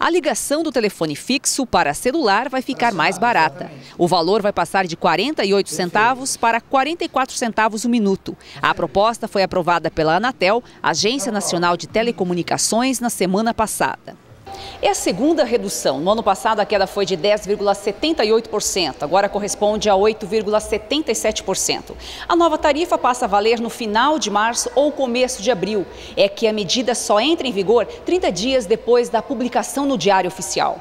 A ligação do telefone fixo para celular vai ficar mais barata. O valor vai passar de 48 centavos para 44 centavos o minuto. A proposta foi aprovada pela Anatel, Agência Nacional de Telecomunicações, na semana passada. É a segunda redução. No ano passado, a queda foi de 10,78%, agora corresponde a 8,77%. A nova tarifa passa a valer no final de março ou começo de abril. É que a medida só entra em vigor 30 dias depois da publicação no Diário Oficial.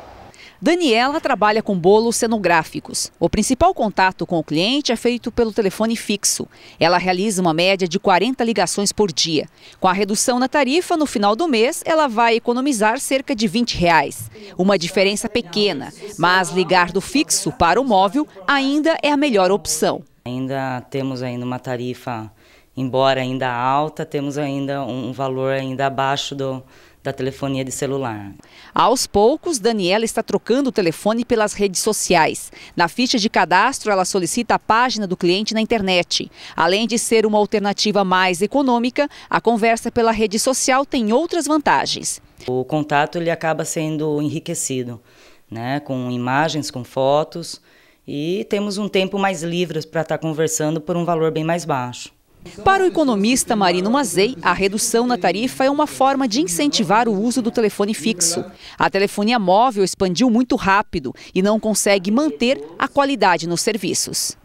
Daniela trabalha com bolos cenográficos. O principal contato com o cliente é feito pelo telefone fixo. Ela realiza uma média de 40 ligações por dia. Com a redução na tarifa, no final do mês, ela vai economizar cerca de 20 reais. Uma diferença pequena, mas ligar do fixo para o móvel ainda é a melhor opção. Ainda temos ainda uma tarifa embora ainda alta, temos ainda um valor ainda abaixo do, da telefonia de celular. Aos poucos, Daniela está trocando o telefone pelas redes sociais. Na ficha de cadastro, ela solicita a página do cliente na internet. Além de ser uma alternativa mais econômica, a conversa pela rede social tem outras vantagens. O contato ele acaba sendo enriquecido, né, com imagens, com fotos, e temos um tempo mais livre para estar tá conversando por um valor bem mais baixo. Para o economista Marino Mazei, a redução na tarifa é uma forma de incentivar o uso do telefone fixo. A telefonia móvel expandiu muito rápido e não consegue manter a qualidade nos serviços.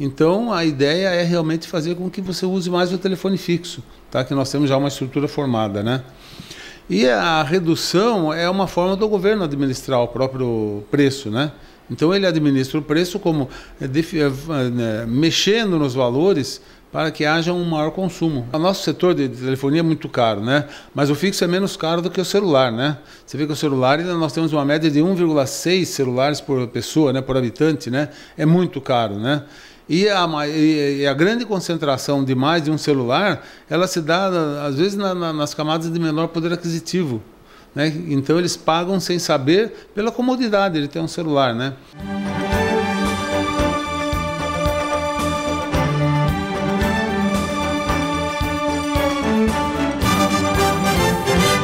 Então, a ideia é realmente fazer com que você use mais o telefone fixo, tá? que nós temos já uma estrutura formada. Né? E a redução é uma forma do governo administrar o próprio preço. Né? Então, ele administra o preço como eh, eh, eh, mexendo nos valores para que haja um maior consumo. O nosso setor de telefonia é muito caro, né? Mas o fixo é menos caro do que o celular, né? Você vê que o celular nós temos uma média de 1,6 celulares por pessoa, né? Por habitante, né? É muito caro, né? E a, e a, grande concentração de mais de um celular, ela se dá às vezes na, na, nas camadas de menor poder aquisitivo, né? Então eles pagam sem saber pela comodidade de ter um celular, né?